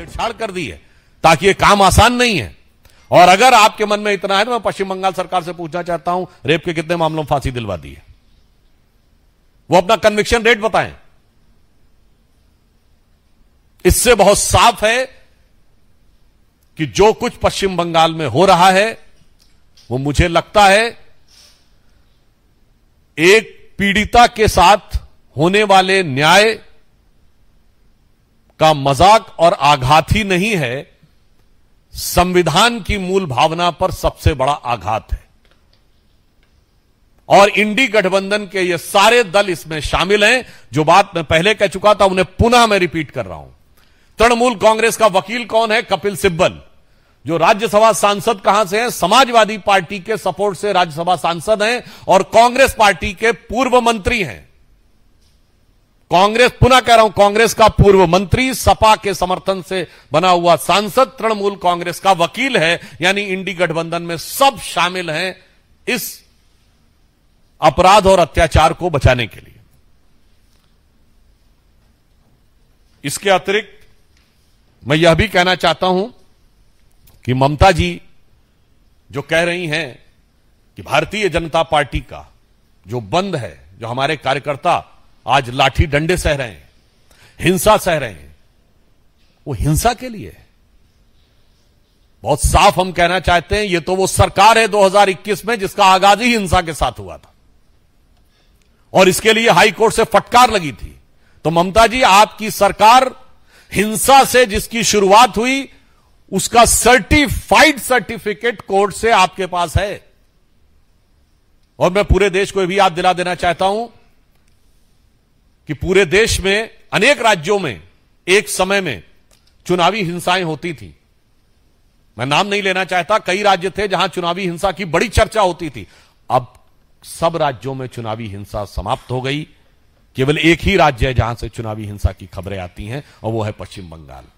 छेड़छाड़ कर दी है ताकि ये काम आसान नहीं है और अगर आपके मन में इतना है तो मैं पश्चिम बंगाल सरकार से पूछना चाहता हूं रेप के कितने मामलों में फांसी दिलवा दी है वो अपना कन्विक्शन रेट बताएं इससे बहुत साफ है कि जो कुछ पश्चिम बंगाल में हो रहा है वो मुझे लगता है एक पीड़िता के साथ होने वाले न्याय का मजाक और आघात ही नहीं है संविधान की मूल भावना पर सबसे बड़ा आघात है और इंडी गठबंधन के ये सारे दल इसमें शामिल हैं जो बात मैं पहले कह चुका था उन्हें पुनः मैं रिपीट कर रहा हूं तृणमूल कांग्रेस का वकील कौन है कपिल सिब्बल जो राज्यसभा सांसद कहां से हैं समाजवादी पार्टी के सपोर्ट से राज्यसभा सांसद हैं और कांग्रेस पार्टी के पूर्व मंत्री हैं कांग्रेस पुनः कह रहा हूं कांग्रेस का पूर्व मंत्री सपा के समर्थन से बना हुआ सांसद तृणमूल कांग्रेस का वकील है यानी इंडी गठबंधन में सब शामिल हैं इस अपराध और अत्याचार को बचाने के लिए इसके अतिरिक्त मैं यह भी कहना चाहता हूं कि ममता जी जो कह रही हैं कि भारतीय जनता पार्टी का जो बंद है जो हमारे कार्यकर्ता आज लाठी डंडे सह रहे हैं हिंसा सह रहे हैं वो हिंसा के लिए बहुत साफ हम कहना चाहते हैं ये तो वो सरकार है 2021 में जिसका आगाज ही हिंसा के साथ हुआ था और इसके लिए हाई कोर्ट से फटकार लगी थी तो ममता जी आपकी सरकार हिंसा से जिसकी शुरुआत हुई उसका सर्टिफाइड सर्टिफिकेट कोर्ट से आपके पास है और मैं पूरे देश को भी याद दिला देना चाहता हूं कि पूरे देश में अनेक राज्यों में एक समय में चुनावी हिंसाएं होती थी मैं नाम नहीं लेना चाहता कई राज्य थे जहां चुनावी हिंसा की बड़ी चर्चा होती थी अब सब राज्यों में चुनावी हिंसा समाप्त हो गई केवल एक ही राज्य है जहां से चुनावी हिंसा की खबरें आती हैं और वो है पश्चिम बंगाल